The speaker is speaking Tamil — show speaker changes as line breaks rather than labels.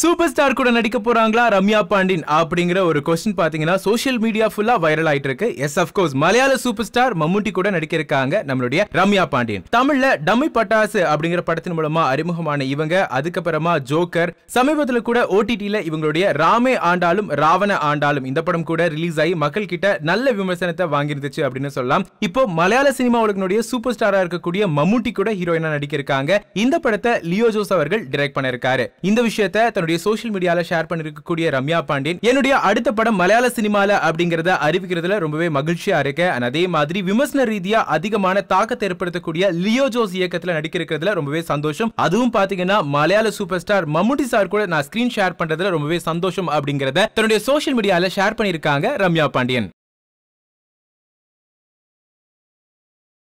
சூப்பர் ஸ்டார் கூட நடிக்க போறாங்களா ரம்யா பாண்டின் அப்படிங்கிற ஒரு கொஸ்டின் பாத்தீங்கன்னா சோசியல் மீடியா ஃபுல்லா வைரல் ஆயிட்டு இருக்கு yes of course Malayala super star Mammootty கூட நடிக்க இருக்காங்க நம்மளுடைய ரம்யா பாண்டியன் தமிழ்ல டம்மி பட்டாசு அப்படிங்கிற படத்தின் மூலமா அறிமுகமான இவங்க அதுக்கப்புறமா ஜோக்கர் சமீபத்துல கூட ஓடிடியில இவங்களுடைய ராமே ஆண்டாலும் ராவண ஆண்டாலும் இந்த படம் கூட ரிலீஸ் ஆகி மக்கள் கிட்ட நல்ல விமர்சனத்தை வாங்கியிருந்துச்சு அப்படின்னு சொல்லலாம் இப்போ மலையாள சினிமா உலகனுடைய சூப்பர் ஸ்டாரா இருக்கக்கூடிய மம்முட்டி கூட ஹீரோயினா நடிக்க இருக்காங்க இந்த படத்தை லியோ ஜோஸ் அவர்கள் டிரெக்ட் பண்ணிருக்காரு இந்த விஷயத்த தன்னுடைய சோஷியல் மீடியால ஷேர் பண்ணிருக்கக்கூடிய ரம்யா பாண்டியன் என்னுடைய அடுத்த படம் மலையாள சினிமால அப்படிங்கறத அறிவிக்கிறதுல ரொம்பவே மகிழ்ச்சியா இருக்கு அதே மாதிரி விமர்சன ரீதியா அதிகமான தாக்கத்தை ஏற்படுத்தக்கூடிய லியோ ஜோஸ் இயக்கத்துல நடிக்கிறதுல ரொம்பவே சந்தோஷம் அதுவும் பாத்தீங்கன்னா மலையாள சூப்பர் ஸ்டார் மம்முட்டி சார் கூட நான் ஸ்கிரீன் ஷேர் பண்றதுல ரொம்பவே சந்தோஷம் அப்படிங்கறத தன்னுடைய சோஷியல் மீடியால ஷேர் பண்ணிருக்காங்க ரம்யா பாண்டியன்